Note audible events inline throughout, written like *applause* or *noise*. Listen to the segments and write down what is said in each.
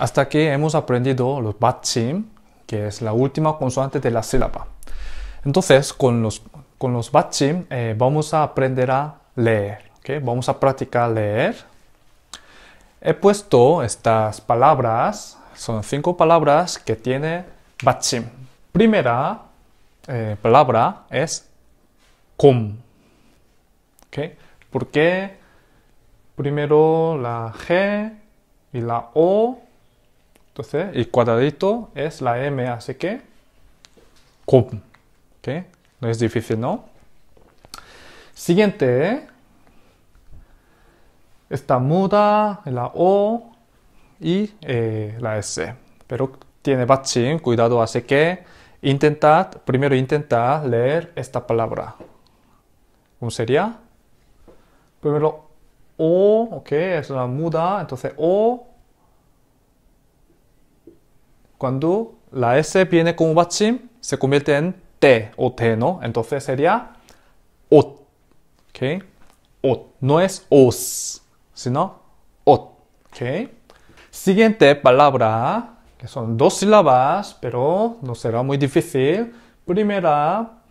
hasta que hemos aprendido los batchim, que es la última consonante de la sílaba. Entonces, con los, con eh, vamos a aprender a leer, vamos a practicar leer. He puesto estas palabras, son cinco palabras que tiene batchim. Primera eh, palabra es com. ¿okay? Porque primero la G y la O entonces, el cuadradito es la M, así que com. No es difícil, ¿no? Siguiente. ¿eh? Está muda, la O y eh, la S. Pero tiene bachín, cuidado, así que intentad, primero intentad leer esta palabra. ¿Cómo sería? Primero O, ok, es la muda, entonces O, cuando la S viene con bachim se convierte en T o T, ¿no? Entonces sería ot. ¿Ok? Ot. No es os, sino ot. ¿Ok? Siguiente palabra, que son dos sílabas, pero no será muy difícil. Primera,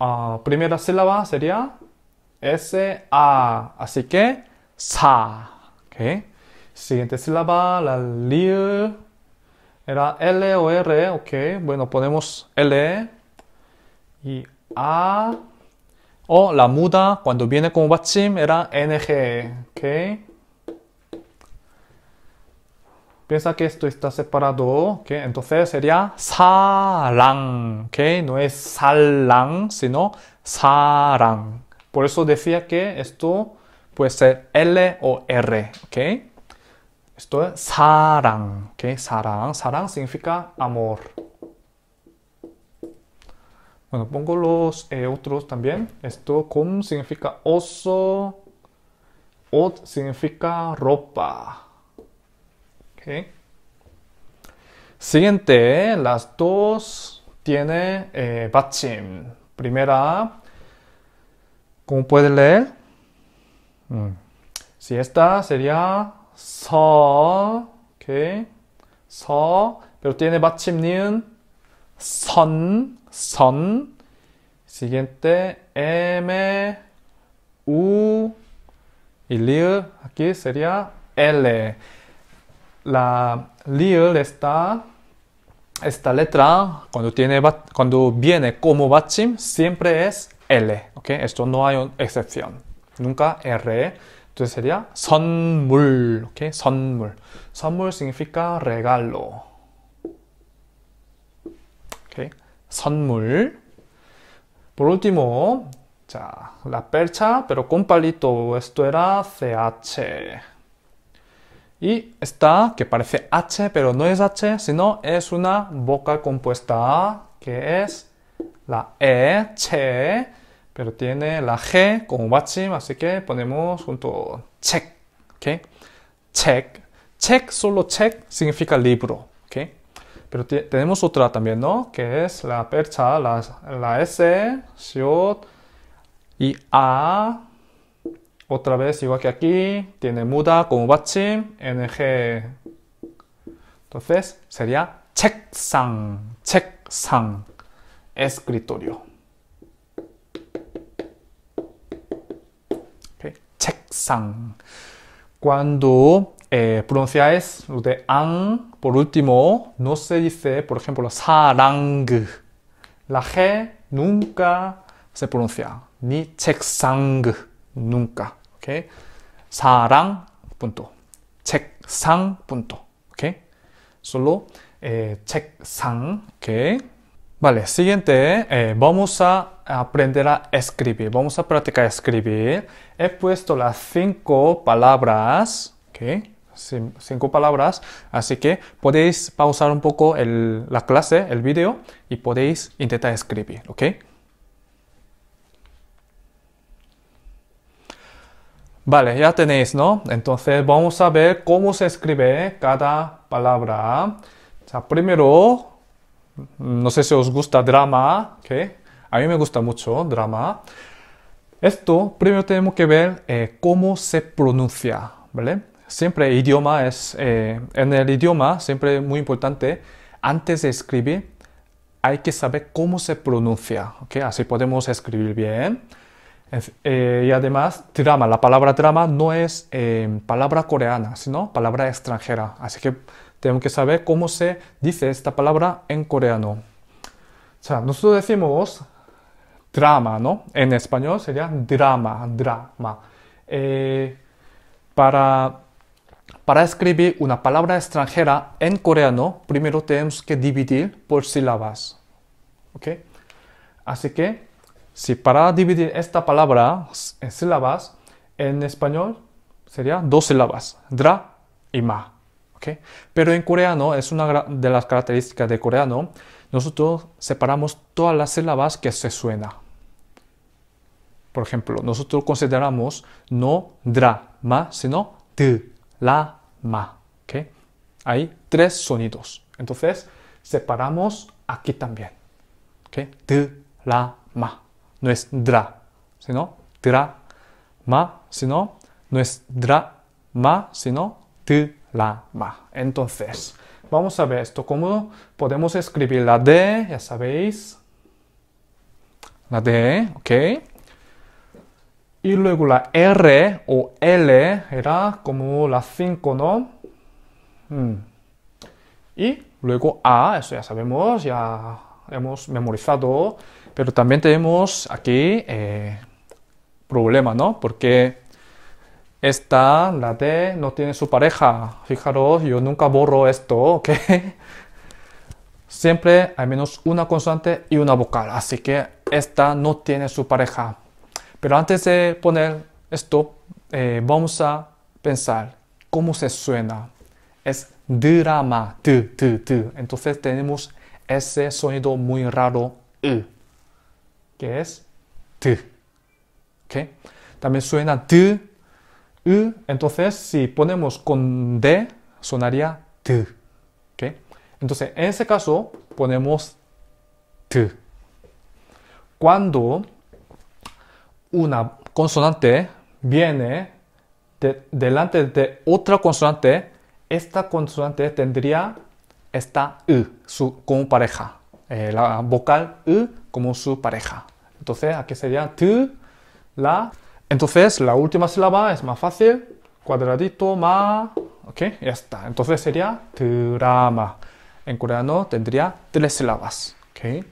ah, primera sílaba sería S-A. Así que sa. ¿Ok? Siguiente sílaba, la LIL. Era L o R, ok. Bueno, ponemos L y A. O la muda, cuando viene como batchim, era NG, e, ok. Piensa que esto está separado, ok. Entonces sería sarang, ok. No es salang, sino sarang. Por eso decía que esto puede ser L o R, ok. Esto es sarang, ¿ok? Sarang, sarang significa amor. Bueno, pongo los eh, otros también. Esto kum significa oso, ot significa ropa. Siguiente, las dos tiene eh, bachim. Primera, ¿cómo puede leer? Mm. Si esta sería so, okay, so, pero tiene 받침 son son son Siguiente, M, U, y Lil aquí sería L. La Lil está esta letra, cuando, tiene, cuando viene como batim siempre es L. okay, Esto no hay excepción. Nunca R. Entonces sería 선물, sonmul 선물. significa regalo. okay. Por último, la percha, pero con palito. Esto era CH. Y esta, que parece H, pero no es H, sino es una boca compuesta, que es la E, che, pero tiene la G como watching, así que ponemos junto check, ¿ok? Check. Check, solo check, significa libro, ¿ok? Pero tenemos otra también, ¿no? Que es la percha, la, S, y A. Otra vez, igual que aquí, tiene muda como watching, NG. Entonces, sería check san escritorio. 책상. Cuando eh, pronunciáis lo de an, por último, no se dice, por ejemplo, sarang. La G nunca se pronuncia, ni cheksang, nunca. Ok. Sarang, punto. Cheksang, punto. ¿Ok? Solo eh, cheksang, ¿ok? Vale, siguiente, eh, vamos a aprender a escribir. Vamos a practicar escribir. He puesto las cinco palabras. cinco palabras. Así que podéis pausar un poco la clase, el vídeo, y podéis intentar escribir. ¿Ok? Vale, ya tenéis, ¿no? Entonces vamos a ver cómo se escribe cada palabra. primero, no sé si os gusta drama, ¿ok? A mí me gusta mucho drama. Esto primero tenemos que ver eh, cómo se pronuncia, ¿vale? Siempre idioma es, eh, en el idioma, siempre muy importante, antes de escribir hay que saber cómo se pronuncia, Así podemos escribir bien. Eh, y además, drama, la palabra drama no es palabra coreana, sino palabra extranjera. Así que tenemos que saber cómo se dice esta palabra en coreano. O sea, nosotros decimos drama, ¿no? En español sería drama, drama. Eh, para, escribir una palabra extranjera en coreano, primero tenemos que dividir por sílabas. Así que, si para dividir esta palabra en sílabas, en español sería dos sílabas, dra y ma. Pero en coreano, es una de las características de coreano, nosotros separamos todas las sílabas que se suenan. Por ejemplo, nosotros consideramos no drama, sino de la ma. ¿okay? Hay tres sonidos. Entonces, separamos aquí también. ¿okay? De la ma. No es dra, sino dra ma, sino no es dra ma, sino de la ma. Entonces, vamos a ver esto. ¿Cómo podemos escribir la D? Ya sabéis. La D, ¿ok? Y luego la R o L era como la 5, ¿no? Mm. Y luego A, eso ya sabemos, ya hemos memorizado, pero también tenemos aquí eh, problema, ¿no? Porque esta, la D, no tiene su pareja. Fijaros, yo nunca borro esto, ¿ok? Siempre hay menos una constante y una vocal, así que esta no tiene su pareja. Pero antes de poner esto, eh, vamos a pensar cómo se suena. Es drama, t, t, t. Entonces tenemos ese sonido muy raro, que es t. También suena t, entonces si ponemos con d, sonaría t. Entonces en ese caso ponemos t. Cuando una consonante viene delante de otra consonante, esta consonante tendría esta su, como pareja. Eh, la vocal U como su pareja. Entonces aquí sería tu, la. Entonces la última sílaba es más fácil. Cuadradito, ma. Ok, ya está. Entonces sería drama. En coreano tendría tres sílabas. Ok.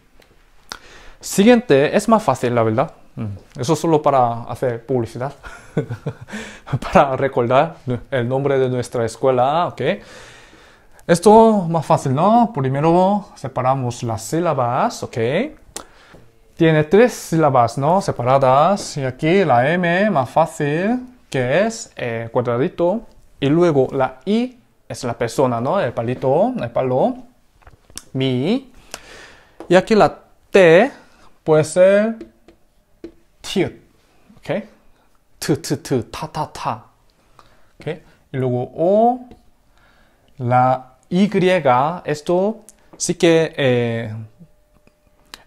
Siguiente es más fácil, la verdad. Mm. Eso solo para hacer publicidad, *laughs* para recordar el nombre de nuestra escuela, ah, ¿ok? Esto más fácil, ¿no? Primero separamos las sílabas, ¿ok? Tiene tres sílabas, ¿no? Separadas. Y aquí la M más fácil, que es eh, cuadradito. Y luego la I es la persona, ¿no? El palito, el palo. Mi. Y aquí la T puede ser okay? t, t, t, ta, ta, ta, okay? Y luego o, la y, esto sí que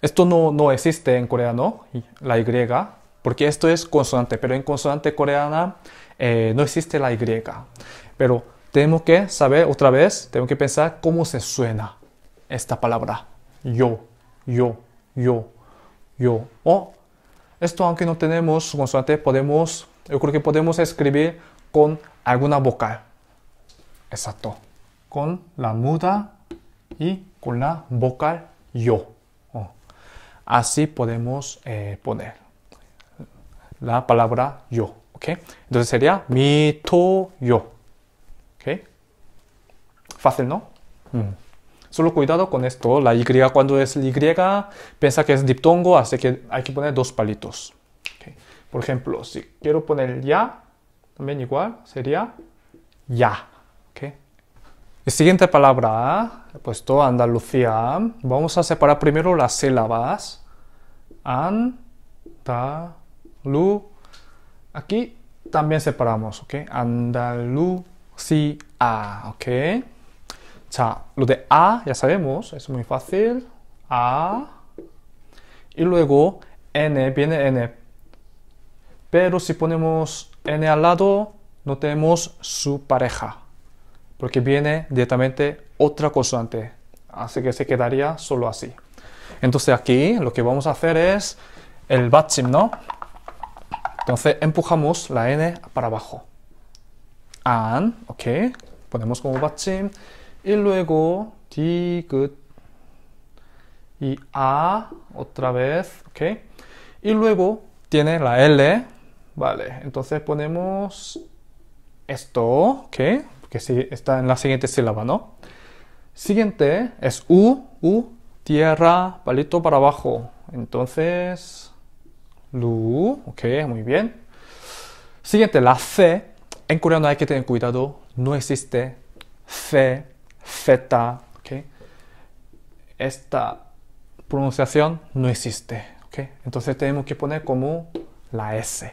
esto no, no, existe en coreano, la y, porque esto es consonante, pero en consonante coreana eh, no existe la y. Pero tenemos que saber otra vez, tenemos que pensar cómo se suena esta palabra. Yo, yo, yo, yo. O esto aunque no tenemos consonante, podemos, yo creo que podemos escribir con alguna vocal. Exacto. Con la muda y con la vocal yo. Oh. Así podemos eh, poner la palabra yo. ¿okay? Entonces sería mi, to, yo. ¿okay? Fácil, ¿no? Mm. Solo cuidado con esto, la Y cuando es Y piensa que es diptongo, así que hay que poner dos palitos. Por ejemplo, si quiero poner ya, también igual, sería ya. La siguiente palabra, he ¿eh? puesto Andalucía. Vamos a separar primero las sílabas. lu. Aquí también separamos, ¿ok? Andalucía, ¿ok? O sea, lo de A ya sabemos, es muy fácil. A. Y luego N, viene N. Pero si ponemos N al lado, no tenemos su pareja. Porque viene directamente otra consonante. Así que se quedaría solo así. Entonces aquí lo que vamos a hacer es el batchim, ¿no? Entonces empujamos la N para abajo. An, ok. Ponemos como batchim y luego ti good y a otra vez, ¿ok? Y luego tiene la L, vale, entonces ponemos esto, ¿ok? Que sí, está en la siguiente sílaba, ¿no? Siguiente es U, U, tierra, palito para abajo. Entonces, Lu, ok, muy bien. Siguiente, la C. En coreano hay que tener cuidado, no existe C feta Esta pronunciación no existe, Entonces tenemos que poner como la S.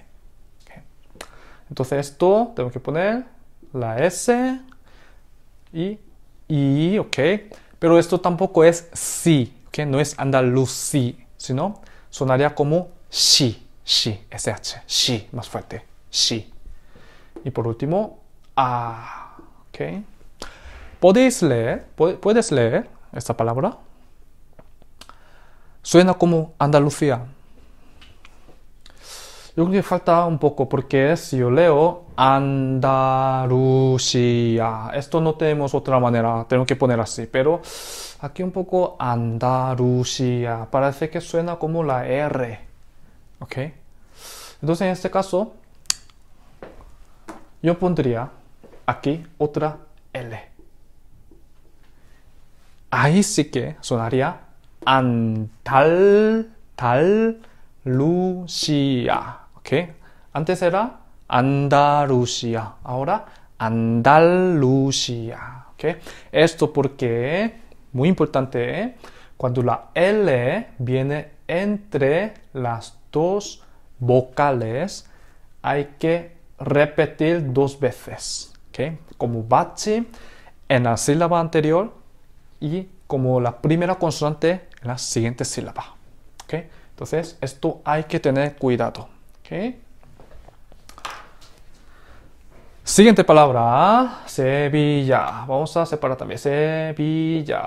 Entonces esto tengo que poner la S y I, ¿ok? Pero esto tampoco es si, ¿ok? No es andalusí, sino sonaría como si, si, SH, más fuerte, si. Y por último, a, ¿ok? Podéis leer, puedes leer esta palabra. Suena como Andalucía. Yo creo que falta un poco porque si yo leo Andalucía, esto no tenemos otra manera, Tenemos que poner así, pero aquí un poco Andalucía, parece que suena como la R. ¿Ok? Entonces en este caso, yo pondría aquí otra L ahí sí que sonaría andal, tal, Andalucía. Antes era Andalucía, ahora Andalucía. okay? Esto porque, muy importante, ¿eh? cuando la L viene entre las dos vocales, hay que repetir dos veces. okay? Como bachi en la sílaba anterior como la primera consonante en la siguiente sílaba. Entonces, esto hay que tener cuidado. Siguiente palabra, Sevilla. Vamos a separar también. Sevilla.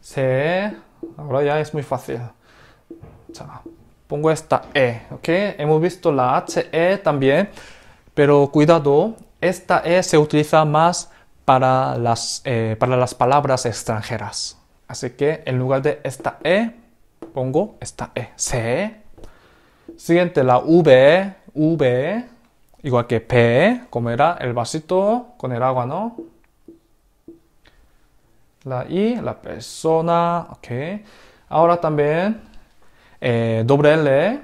Se. Ahora ya es muy fácil. Pongo esta E, ¿ok? Hemos visto la E también, pero cuidado, esta E se utiliza más para las, eh, para las palabras extranjeras. Así que en lugar de esta E, pongo esta E, C. Siguiente, la V, V, igual que P, como era el vasito con el agua, ¿no? La I, la persona, ok. Ahora también, eh, doble L.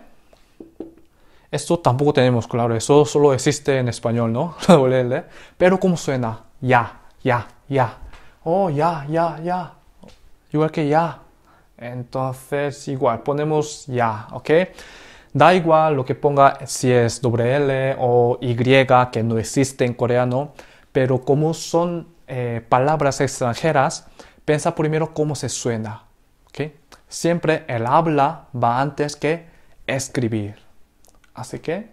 Esto tampoco tenemos, claro, eso solo existe en español, ¿no? *laughs* doble L. Pero ¿cómo suena? ya, ya, ya. Oh, ya, ya, ya. Igual que ya. Entonces, igual, ponemos ya, ¿ok? Da igual lo que ponga si es doble L o Y, que no existe en coreano, pero como son eh, palabras extranjeras, piensa primero cómo se suena, ¿ok? Siempre el habla va antes que escribir. Así que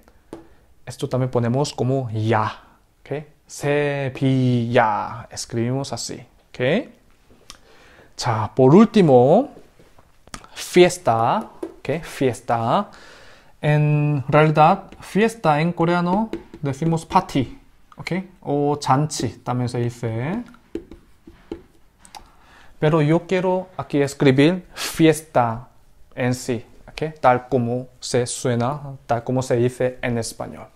esto también ponemos como ya. Sevilla. Escribimos así. ¿ok? 자, por último, fiesta. ¿ok? Fiesta. En realidad, fiesta en coreano decimos party. ¿ok? O chanchi también se dice. Pero yo quiero aquí escribir fiesta en sí, ¿ok? tal como se suena, tal como se dice en español.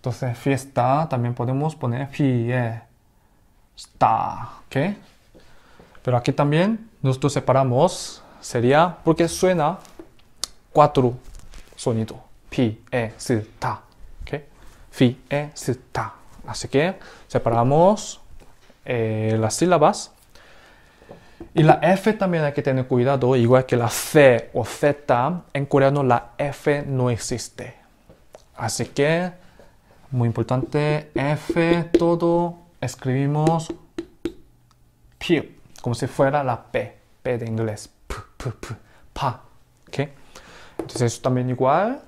Entonces, fiesta también podemos poner fiesta, ¿ok? Pero aquí también nosotros separamos, sería porque suena cuatro sonidos. Fiesta, ¿ok? Fiesta. Así que separamos eh, las sílabas. Y la F también hay que tener cuidado, igual que la C o Z, en coreano la F no existe. Así que muy importante. F, todo escribimos P, como si fuera la P, P de inglés. P, P, P, pa. ok, Entonces eso también igual.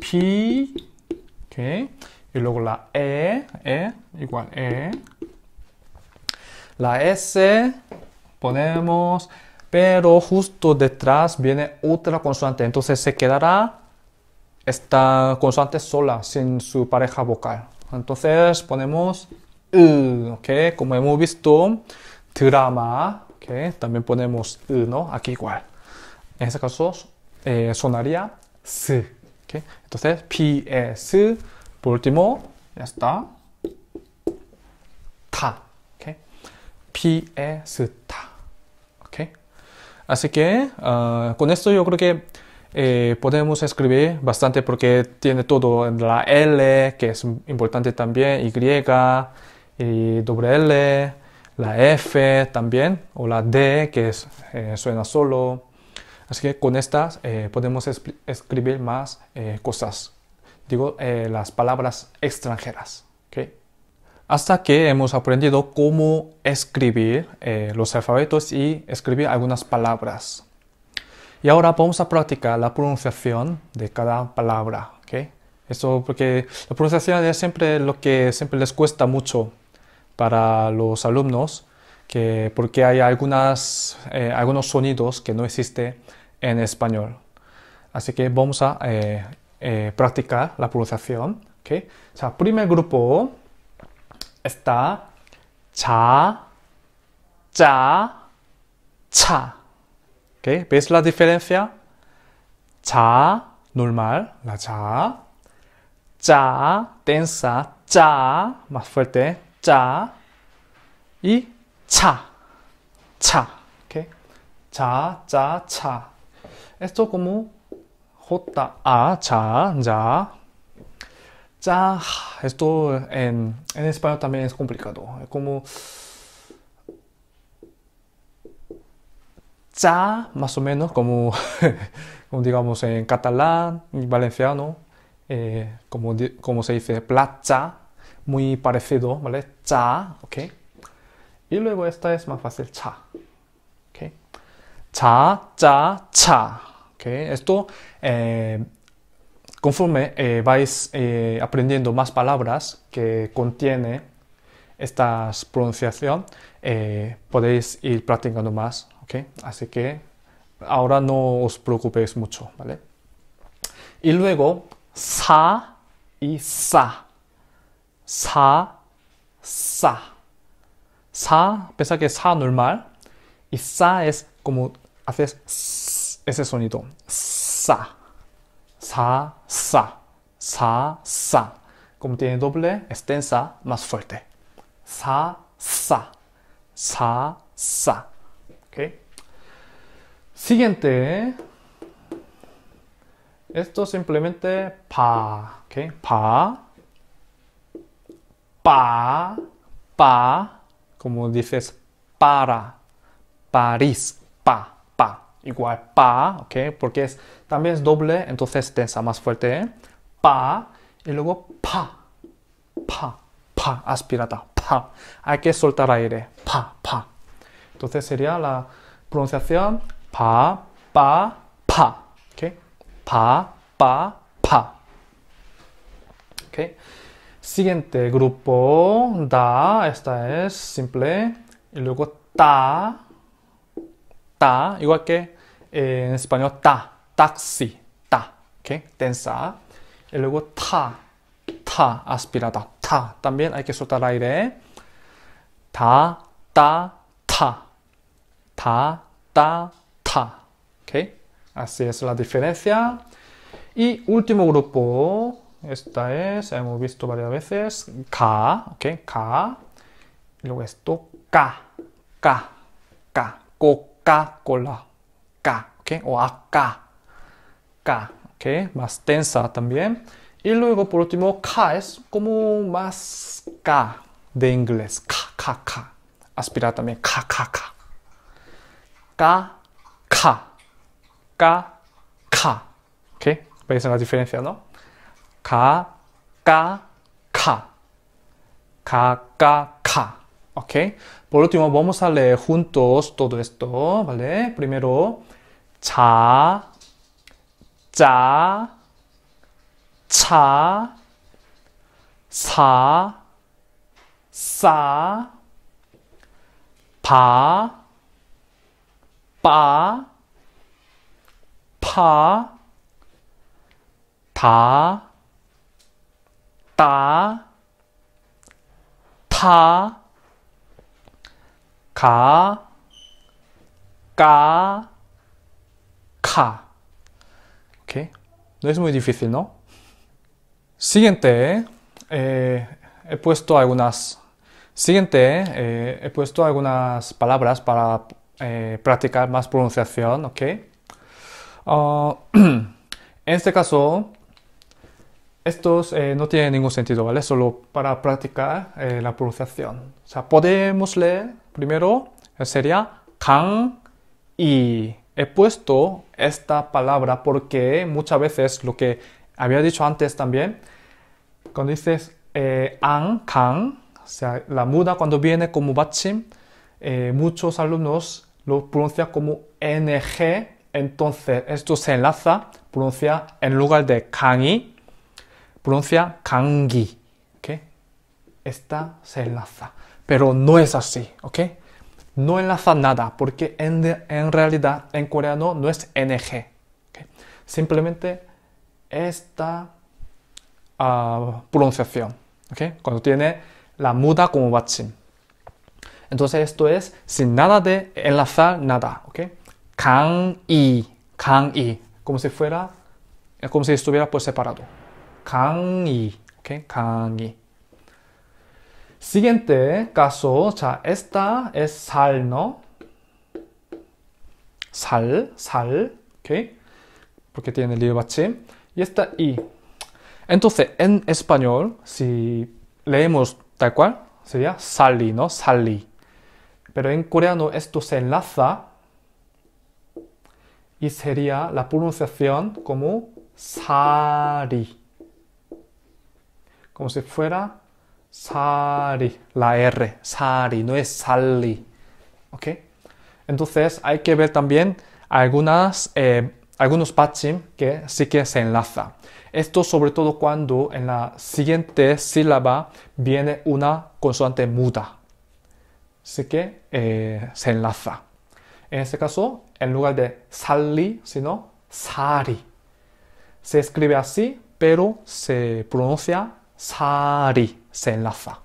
P, ok, Y luego la E, E, igual E. La S, ponemos, pero justo detrás viene otra consonante, entonces se quedará esta constante sola, sin su pareja vocal. Entonces ponemos U, Como hemos visto, drama, También ponemos U, ¿no? Aquí igual. En este caso eh, sonaría S, Entonces, P, e S. Por último, ya está. Ta, ¿ok? P, e S, Ta, Así que ah, con esto yo creo que eh, podemos escribir bastante porque tiene todo la L, que es importante también, Y, y doble L, la F también, o la D, que eh, suena solo. Así que con estas eh, podemos escribir más cosas, digo, las palabras extranjeras. Hasta que hemos aprendido cómo escribir los alfabetos y escribir algunas palabras. Y ahora vamos a practicar la pronunciación de cada palabra. ¿okay? Esto porque la pronunciación es siempre lo que siempre les cuesta mucho para los alumnos, que porque hay algunas, eh, algunos sonidos que no existen en español. Así que vamos a eh, eh, practicar la pronunciación. ¿okay? primer grupo está cha, cha, cha. Okay? ¿Ves la diferencia? Cha, normal, la cha. Cha, tensa, cha, más fuerte, cha. Y cha, cha. Okay? Cha, cha, cha. Esto como J, A, cha, ya. Cha, esto en, en español también es complicado. Es como... cha, más o menos, como, *laughs* digamos en catalán y valenciano, eh, como, se dice placha muy parecido, ¿vale? Cha, ¿ok? Y luego esta es más fácil, cha, ¿ok? Cha, cha, cha, ¿ok? Esto, eh, conforme eh, vais aprendiendo más palabras que contiene esta pronunciación, podéis ir practicando más Así que ahora no os preocupéis mucho, ¿vale? Y luego, sa y sa. Sa, sa. Sa, piensa que sa normal. Y sa es como haces ese sonido. Sa. Sa, sa. Sa, sa. Como tiene doble, extensa, más fuerte. Sa, sa. Sa, sa. Siguiente. Esto simplemente pa, Pa, pa, pa, como dices para, París, pa, pa, igual pa, ¿ok? Porque es, también es doble, entonces tensa más fuerte, ¿eh? pa, y luego pa, pa, pa, aspirada, pa, hay que soltar aire, pa, pa. Entonces sería la pronunciación Pa, pa, pa. Okay? Pa, pa, pa. Okay? Siguiente grupo, da, esta es simple. Y luego ta, ta, igual que en español ta, taxi, ta, okay? tensa. Y luego ta, ta, aspirada, ta. También hay que soltar aire. Ta, ta, ta. Ta, ta, ¿Okay? Así es la diferencia. Y último grupo, esta es, hemos visto varias veces, K, K. Y luego esto, K, K, K, Coca-Cola, K, O AK, K, Más tensa también. Y luego, por último, K es como más K de inglés, K, K, K. Aspirar también, K, K, K. K, K ka, ka. ¿Ok? Veis las diferencias, ¿no? Ka, ka, ka. Ka, ka, ka. ¿Ok? Por último, vamos a leer juntos todo esto, ¿vale? Primero, cha, cha, cha, sa, sa, pa, pa, Ta Ta Ta Ta Ka ¿Ok? No es muy difícil, ¿no? Siguiente, eh, he puesto algunas. Siguiente, eh, he puesto algunas palabras para eh, practicar más pronunciación, ¿ok? Ah, *clears throat* en este caso, estos eh, no tienen ningún sentido, ¿vale? Solo para practicar eh, la pronunciación. O sea, podemos leer primero, eh, sería kan y he puesto esta palabra porque muchas veces lo que había dicho antes también, cuando dices eh, an, o sea, la muda cuando viene como bachim, muchos alumnos lo pronuncian como ng entonces, esto se enlaza, pronuncia en lugar de kangi, pronuncia kangi. ¿Ok? Esta se enlaza, pero no es así. ¿Ok? No enlaza nada, porque en, realidad en coreano no es ng. Simplemente esta ah, pronunciación, ¿ok? Cuando tiene la muda como bachin. Entonces esto es sin nada de enlazar nada, ¿ok? Kang i como si fuera, como si estuviera pues, separado. Kang i ¿ok? Kang Siguiente caso, sea, esta es sal, ¿no? Sal, sal, ¿ok? Porque tiene el bache Y esta i. Entonces, en español, si leemos tal cual, sería sali, ¿no? Sali. Pero en coreano esto se enlaza y sería la pronunciación como sari, como si fuera sari, la R, sari, no es sali, ¿ok? Entonces hay que ver también algunas, eh, algunos pachim que sí que se enlaza. Esto sobre todo cuando en la siguiente sílaba viene una consonante muda, así que eh, se enlaza. En este caso, en lugar de salí, sino sari. Se escribe así, pero se pronuncia sari, se enlaza.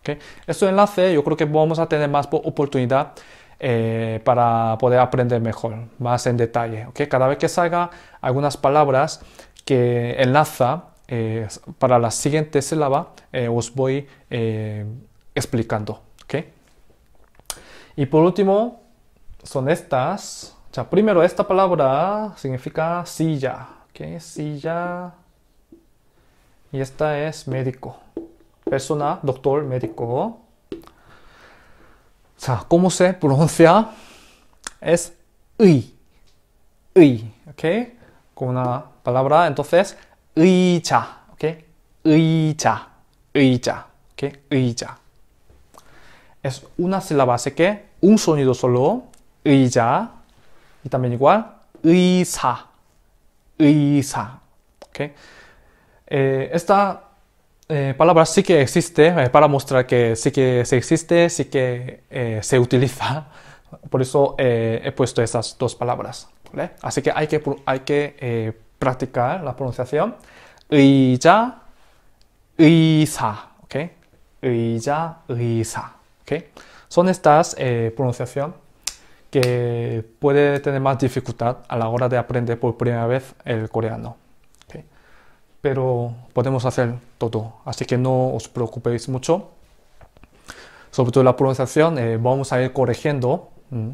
¿Okay? Este enlace yo creo que vamos a tener más oportunidad eh, para poder aprender mejor, más en detalle. ¿okay? Cada vez que salga algunas palabras que enlaza eh, para la siguiente sílaba, eh, os voy explicando. ¿okay? Y por último, son estas. primero esta palabra significa silla, ¿ok? Silla. Y esta es médico. Persona, doctor, médico. ¿cómo se pronuncia? Es y. ¿ok? Con una palabra, entonces, y-cha, ¿ok? Y-cha, y-cha, ¿ok? Es una sílaba, así que un sonido solo. 의자, y también igual, 의사, 의사. esta palabra sí que existe para mostrar que sí que se existe, sí que se utiliza. Por eso he puesto estas dos palabras. Así que hay que, hay que practicar la pronunciación. 의자, ¿okay? 의자, ¿okay? Son estas pronunciación que puede tener más dificultad a la hora de aprender por primera vez el coreano. Pero podemos hacer todo, así que no os preocupéis mucho. Sobre todo la pronunciación, eh, vamos a ir corrigiendo. Mm.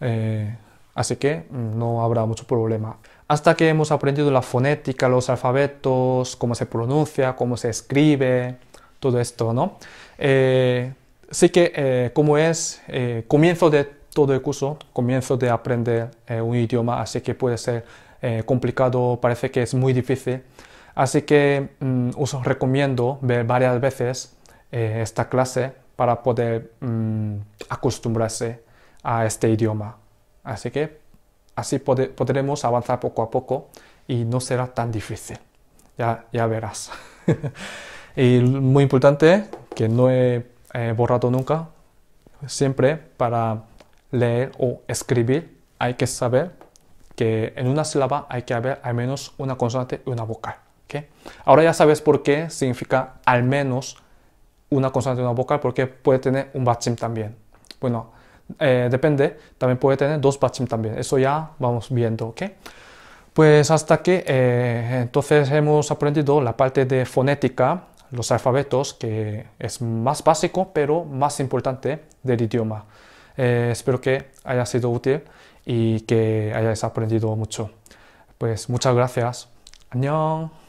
Eh, así que mm, no habrá mucho problema. Hasta que hemos aprendido la fonética, los alfabetos, cómo se pronuncia, cómo se escribe, todo esto, ¿no? Eh, que eh, como es comienzo de todo el curso comienzo de aprender eh, un idioma, así que puede ser eh, complicado, parece que es muy difícil. Así que mm, os recomiendo ver varias veces eh, esta clase para poder mm, acostumbrarse a este idioma. Así que así podremos avanzar poco a poco y no será tan difícil. Ya, ya verás. *laughs* y muy importante, que no he borrado nunca, siempre para leer o escribir, hay que saber que en una sílaba hay que haber al menos una consonante y una vocal. ¿okay? Ahora ya sabes por qué significa al menos una consonante y una vocal, porque puede tener un bachim también. Bueno, eh, depende, también puede tener dos bachim también. Eso ya vamos viendo, ¿ok? Pues hasta que eh, entonces hemos aprendido la parte de fonética, los alfabetos, que es más básico, pero más importante del idioma. Eh, espero que haya sido útil y que hayáis aprendido mucho. Pues muchas gracias. Añón.